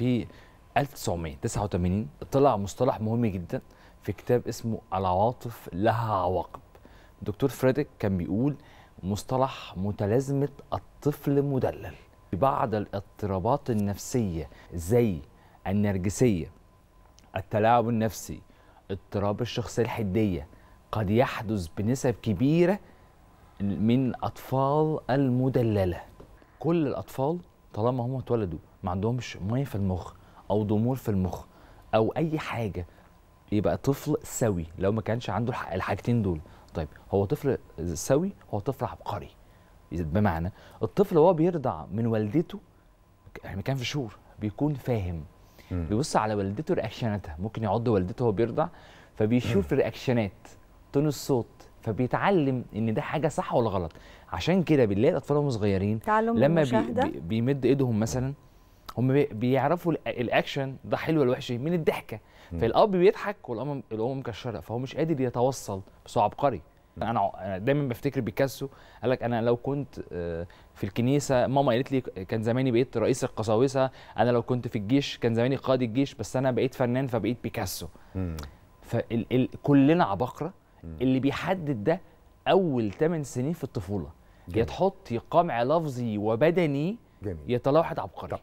في 1989 طلع مصطلح مهم جدا في كتاب اسمه العواطف لها عواقب دكتور فريدك كان بيقول مصطلح متلازمة الطفل مدلل بعض الاضطرابات النفسية زي النرجسية التلاعب النفسي اضطراب الشخصية الحدية قد يحدث بنسب كبيرة من الأطفال المدللة كل الأطفال طالما هم اتولدوا ما عندهمش ميه في المخ او ضمور في المخ او اي حاجه يبقى طفل سوي لو ما كانش عنده الحاجتين دول طيب هو طفل سوي هو طفل عبقري بمعنى الطفل وهو بيرضع من والدته يعني كان في شهور بيكون فاهم مم. بيبص على والدته رياكشناتها ممكن يعض والدته وهو بيرضع فبيشوف الرياكشنات تون الصوت فبيتعلم ان ده حاجه صح ولا غلط عشان كده بنلاقي الاطفال وهم صغيرين تعلم لما بي بيمد ايدهم مثلا هم بيعرفوا الاكشن ده حلو ولا وحش من الضحكه فالاب بيضحك والام الام مكشره فهو مش قادر يتوصل بس هو عبقري انا دايما بفتكر بيكاسو قال لك انا لو كنت آه، في الكنيسه ماما قالت لي كان زماني بقيت رئيس القساوسه انا لو كنت في الجيش كان زماني قائد الجيش بس انا بقيت فنان فبقيت بيكاسو فكلنا عباقره اللي بيحدد ده اول 8 سنين في الطفوله يا تحطي قمع لفظي وبدني جميل. يتلوحد عبقري طب